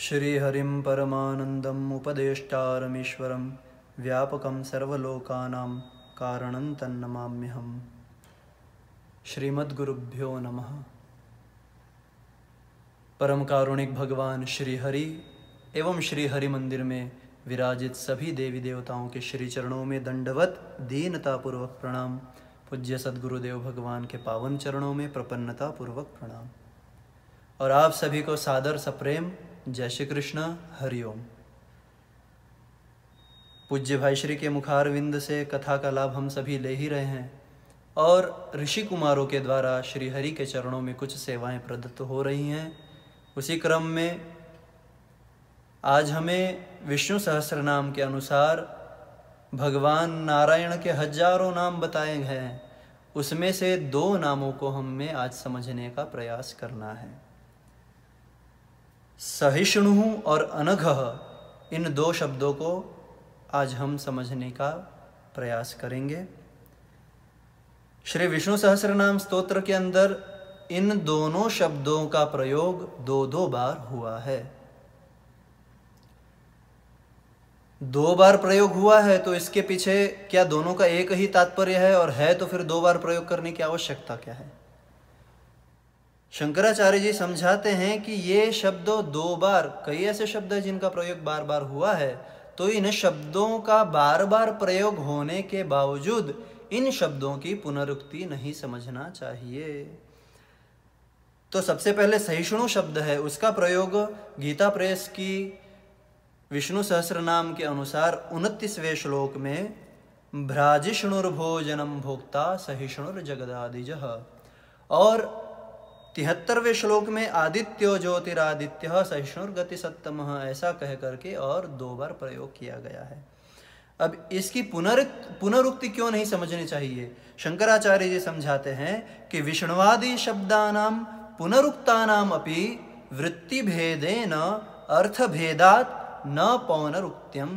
श्रीहरि परमानंदमुपदेष्टारमीश्वर उपदेष्टारमीश्वरं व्यापकं सर्वलोकानां कारणं तन्नमाम्यहं श्रीमद्गुरुभ्यो नमः परम कारुणिक भगवान श्रीहरि एवं श्रीहरि मंदिर में विराजित सभी देवी देवताओं के श्री चरणों में दंडवत दीनतापूर्वक प्रणाम पूज्य सद्गुरुदेव भगवान के पावन चरणों में प्रपन्नता पूर्वक प्रणाम और आप सभी को सादर सप्रेम जय श्री कृष्ण हरिओम पूज्य भाई श्री के मुखारविंद से कथा का लाभ हम सभी ले ही रहे हैं और ऋषि कुमारों के द्वारा श्री हरि के चरणों में कुछ सेवाएं प्रदत्त हो रही हैं उसी क्रम में आज हमें विष्णु सहस्र नाम के अनुसार भगवान नारायण के हजारों नाम बताए गए हैं उसमें से दो नामों को हमें आज समझने का प्रयास करना है सहिष्णु और अनघ इन दो शब्दों को आज हम समझने का प्रयास करेंगे श्री विष्णु सहस्रनाम स्तोत्र के अंदर इन दोनों शब्दों का प्रयोग दो दो बार हुआ है दो बार प्रयोग हुआ है तो इसके पीछे क्या दोनों का एक ही तात्पर्य है और है तो फिर दो बार प्रयोग करने की आवश्यकता क्या है शंकराचार्य जी समझाते हैं कि ये शब्द दो बार कई ऐसे शब्द हैं जिनका प्रयोग बार बार हुआ है तो इन शब्दों का बार बार प्रयोग होने के बावजूद इन शब्दों की पुनरुक्ति नहीं समझना चाहिए तो सबसे पहले सहिष्णु शब्द है उसका प्रयोग गीता प्रेस की विष्णु सहस्र नाम के अनुसार उनतीसवें श्लोक में भ्राजिष्णुर्भोजनम भोक्ता जगदादिज और तिहत्तरवें श्लोक में आदित्य ज्योतिरादित्य सहिष्णुर्गति सत्तम ऐसा कह करके और दो बार प्रयोग किया गया है अब इसकी पुनर पुनरुक्ति क्यों नहीं समझनी चाहिए शंकराचार्य जी समझाते हैं कि विष्णुवादि शब्दानाम पुनरुक्तानाम अपि वृत्ति भेदे न अर्थ भेदात न पौनरुक्त्यम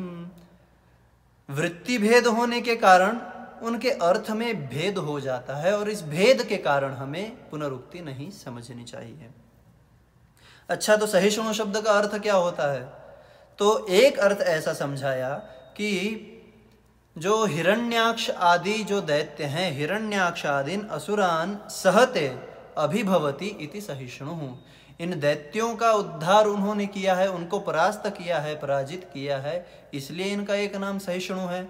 वृत्ति भेद होने के कारण उनके अर्थ में भेद हो जाता है और इस भेद के कारण हमें पुनरुक्ति नहीं समझनी चाहिए अच्छा तो सहिष्णु शब्द का अर्थ क्या होता है तो एक अर्थ ऐसा समझाया कि जो हिरण्याक्ष आदि जो दैत्य हैं हिरण्याक्ष आदिन असुरान सहते अभिभवती इति सहिष्णु इन दैत्यों का उद्धार उन्होंने किया है उनको परास्त किया है पराजित किया है इसलिए इनका एक नाम सहिष्णु है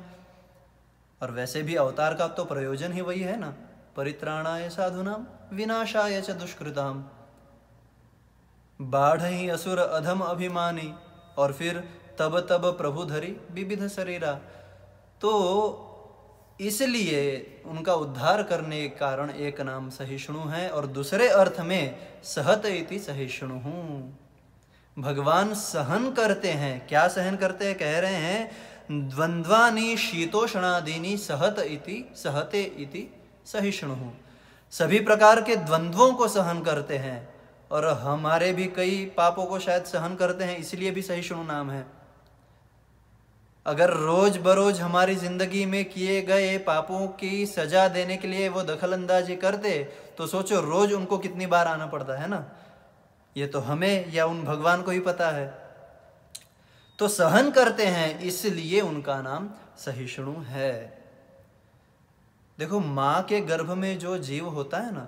और वैसे भी अवतार का तो प्रयोजन ही वही है ना परित्राणाय साधुनाम विनाशाय च दुष्कृताम बाढ़ ही असुर अधम अभिमानी और फिर तब तब धरी विविध शरीरा तो इसलिए उनका उद्धार करने के कारण एक नाम सहिष्णु है और दूसरे अर्थ में सहत इति सहिष्णु हूँ भगवान सहन करते हैं क्या सहन करते हैं कह रहे हैं द्वंद्वानी शीतोष्णादीनी सहत इति सहते इति सहिष्णु सभी प्रकार के द्वंद्वों को सहन करते हैं और हमारे भी कई पापों को शायद सहन करते हैं इसलिए भी सहिष्णु नाम है अगर रोज बरोज हमारी ज़िंदगी में किए गए पापों की सज़ा देने के लिए वो दखल अंदाजी करते तो सोचो रोज उनको कितनी बार आना पड़ता है ना ये तो हमें या उन भगवान को ही पता है तो सहन करते हैं इसलिए उनका नाम सहिष्णु है देखो माँ के गर्भ में जो जीव होता है ना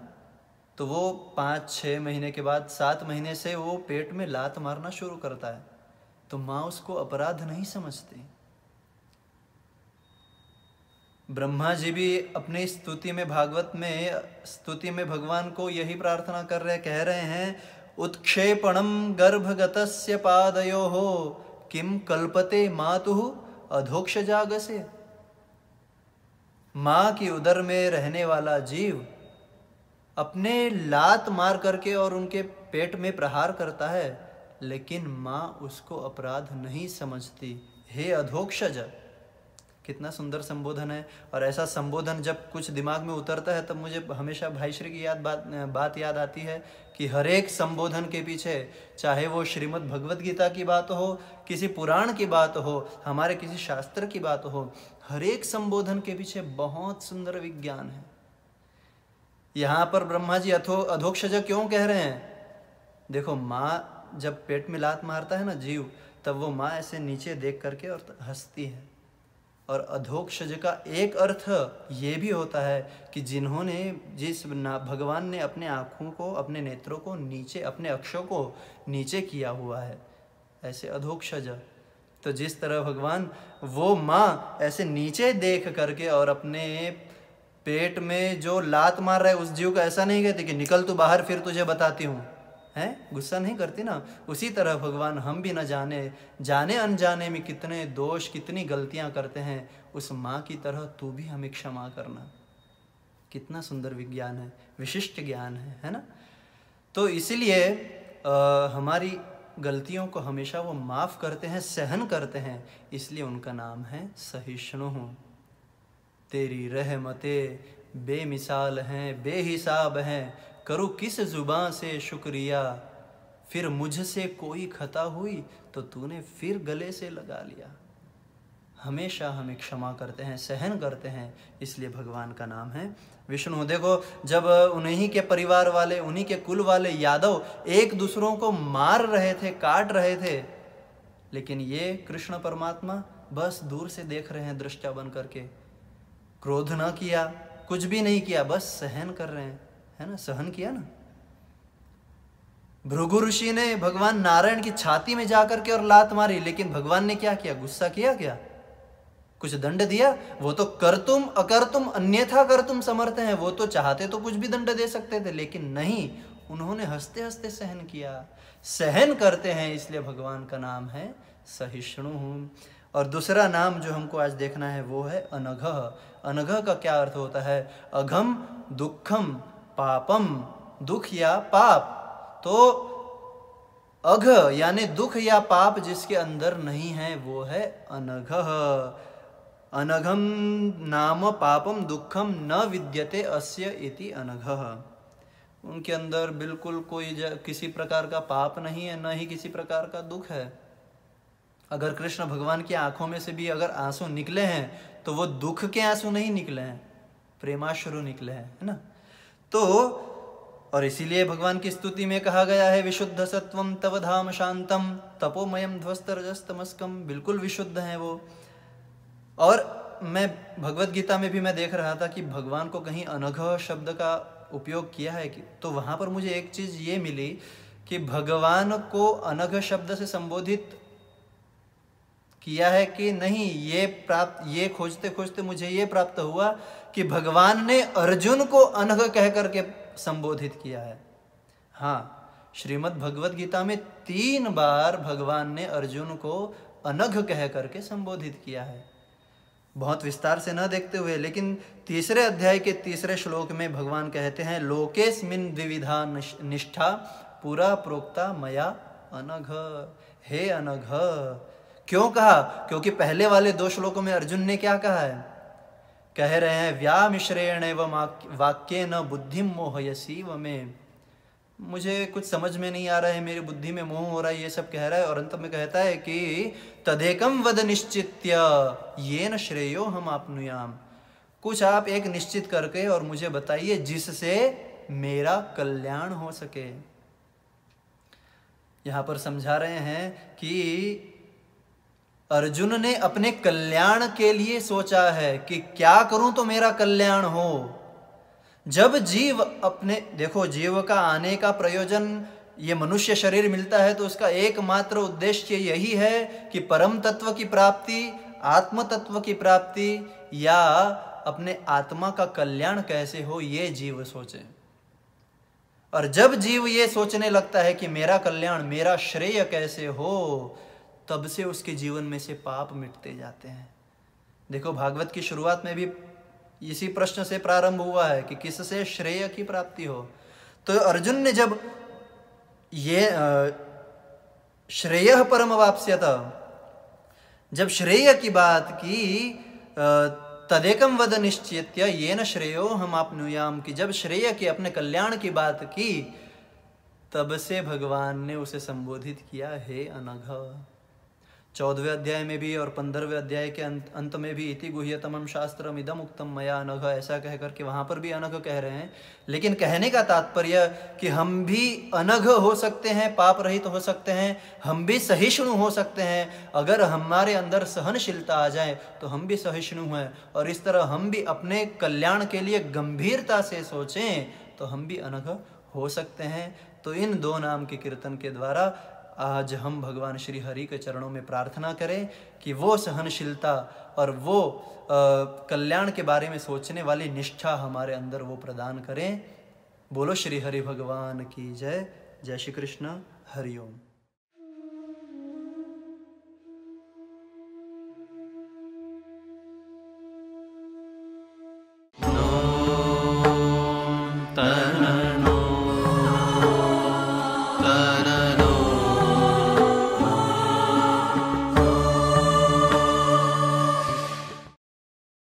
तो वो पाँच छः महीने के बाद सात महीने से वो पेट में लात मारना शुरू करता है तो माँ उसको अपराध नहीं समझती ब्रह्मा जी भी अपनी स्तुति में भागवत में स्तुति में भगवान को यही प्रार्थना कर रहे कह रहे हैं उत्क्षेपणम गर्भगत पादयो हो किम कल्पते मातु से माँ के उदर में रहने वाला जीव अपने लात मार करके और उनके पेट में प्रहार करता है लेकिन माँ उसको अपराध नहीं समझती हे अधोक्षज कितना सुंदर संबोधन है और ऐसा संबोधन जब कुछ दिमाग में उतरता है तब मुझे हमेशा भाई श्री की याद बात बात याद आती है कि हरेक संबोधन के पीछे चाहे वो श्रीमद् भगवत गीता की बात हो किसी पुराण की बात हो हमारे किसी शास्त्र की बात हो हरेक संबोधन के पीछे बहुत सुंदर विज्ञान है यहाँ पर ब्रह्मा जी अथो अधोक्षज क्यों कह रहे हैं देखो माँ जब पेट में लात मारता है ना जीव तब वो माँ ऐसे नीचे देख करके और हंसती है और अधोक्षज का एक अर्थ ये भी होता है कि जिन्होंने जिस ना भगवान ने अपने आँखों को अपने नेत्रों को नीचे अपने अक्षों को नीचे किया हुआ है ऐसे अधोक्षज तो जिस तरह भगवान वो माँ ऐसे नीचे देख करके और अपने पेट में जो लात मार रहा है उस जीव को ऐसा नहीं कहते कि निकल तू बाहर फिर तुझे बताती हूँ है गुस्सा नहीं करती ना उसी तरह भगवान हम भी न जाने जाने अनजाने में कितने दोष कितनी गलतियां करते हैं उस माँ की तरह तू भी हमें क्षमा करना कितना सुंदर विज्ञान है विशिष्ट ज्ञान है है ना तो इसलिए हमारी गलतियों को हमेशा वो माफ़ करते हैं सहन करते हैं इसलिए उनका नाम है सहिष्णु तेरी रहमतें बेमिसाल हैं बेहिसाब हैं करूँ किस जुबान से शुक्रिया फिर मुझसे कोई खता हुई तो तूने फिर गले से लगा लिया हमेशा हमें क्षमा करते हैं सहन करते हैं इसलिए भगवान का नाम है विष्णु देखो जब उन्हीं के परिवार वाले उन्हीं के कुल वाले यादव एक दूसरों को मार रहे थे काट रहे थे लेकिन ये कृष्ण परमात्मा बस दूर से देख रहे हैं दृष्टा बन करके क्रोध ना किया कुछ भी नहीं किया बस सहन कर रहे हैं है ना सहन किया ना भृगु ऋषि ने भगवान नारायण की छाती में जाकर के और लात मारी लेकिन भगवान ने क्या किया गुस्सा किया क्या कुछ दंड दिया वो तो कर तुम अकर तुम अन्यथा कर तुम समर्थ हैं वो तो चाहते तो कुछ भी दंड दे सकते थे लेकिन नहीं उन्होंने हंसते हंसते सहन किया सहन करते हैं इसलिए भगवान का नाम है सहिष्णु और दूसरा नाम जो हमको आज देखना है वो है अनघ अनघ का क्या अर्थ होता है अघम दुखम पापम दुख या पाप तो अघ यानी दुख या पाप जिसके अंदर नहीं है वो है अनघ अनघम नाम पापम दुखम न विद्यते अस्य इति अनघ उनके अंदर बिल्कुल कोई किसी प्रकार का पाप नहीं है न ही किसी प्रकार का दुख है अगर कृष्ण भगवान की आंखों में से भी अगर आंसू निकले हैं तो वो दुख के आंसू नहीं निकले हैं प्रेमाश्रु निकले हैं है ना तो और इसीलिए भगवान की स्तुति में कहा गया है विशुद्ध सत्वम तव धाम शांतम तपोमयम ध्वस्त रजस्तमस्कम बिल्कुल विशुद्ध है वो और मैं भगवत गीता में भी मैं देख रहा था कि भगवान को कहीं अनघ शब्द का उपयोग किया है कि तो वहां पर मुझे एक चीज़ ये मिली कि भगवान को अनघ शब्द से संबोधित किया है कि नहीं ये प्राप्त ये खोजते खोजते मुझे ये प्राप्त हुआ कि भगवान ने अर्जुन को अनघ कह करके संबोधित किया है हाँ श्रीमद् भगवत गीता में तीन बार भगवान ने अर्जुन को अनघ कह करके संबोधित किया है बहुत विस्तार से न देखते हुए लेकिन तीसरे अध्याय के तीसरे श्लोक में भगवान कहते हैं लोकेस्मिन द्विविधा निष्ठा पूरा प्रोक्ता मया अनघ हे अनघ क्यों कहा क्योंकि पहले वाले दो श्लोकों में अर्जुन ने क्या कहा है कह रहे हैं व्यामिश्रेण एवं वाक्य न बुद्धि मोहयसी व में मुझे कुछ समझ में नहीं आ रहा है मेरी बुद्धि में मोह हो रहा है ये सब कह रहा है और अंत में कहता है कि तदेकम वद निश्चित ये न श्रेयो हम आपनुयाम कुछ आप एक निश्चित करके और मुझे बताइए जिससे मेरा कल्याण हो सके यहां पर समझा रहे हैं कि अर्जुन ने अपने कल्याण के लिए सोचा है कि क्या करूं तो मेरा कल्याण हो जब जीव अपने देखो जीव का आने का प्रयोजन ये मनुष्य शरीर मिलता है तो उसका एकमात्र उद्देश्य यही है कि परम तत्व की प्राप्ति आत्म तत्व की प्राप्ति या अपने आत्मा का कल्याण कैसे हो ये जीव सोचे और जब जीव ये सोचने लगता है कि मेरा कल्याण मेरा श्रेय कैसे हो तब से उसके जीवन में से पाप मिटते जाते हैं देखो भागवत की शुरुआत में भी इसी प्रश्न से प्रारंभ हुआ है कि किससे श्रेय की प्राप्ति हो तो अर्जुन ने जब ये श्रेय परम वापस्यत जब श्रेय की बात की तदेकम वद निश्चित ये न श्रेयो हम आपनुयाम की जब श्रेय की अपने कल्याण की बात की तब से भगवान ने उसे संबोधित किया हे अनघ चौदहवें अध्याय में भी और पंद्रहवें अध्याय के अंत अंत में भी इति गुह्यतम शास्त्र इदम उक्तम मया अनघ ऐसा कह करके वहाँ पर भी अनघ कह रहे हैं लेकिन कहने का तात्पर्य कि हम भी अनघ हो सकते हैं पाप रहित तो हो सकते हैं हम भी सहिष्णु हो सकते हैं अगर हमारे अंदर सहनशीलता आ जाए तो हम भी सहिष्णु हैं और इस तरह हम भी अपने कल्याण के लिए गंभीरता से सोचें तो हम भी अनघ हो सकते हैं तो इन दो नाम के कीर्तन के द्वारा आज हम भगवान श्री हरि के चरणों में प्रार्थना करें कि वो सहनशीलता और वो कल्याण के बारे में सोचने वाली निष्ठा हमारे अंदर वो प्रदान करें बोलो श्री हरि भगवान की जय जय श्री कृष्ण हरिओम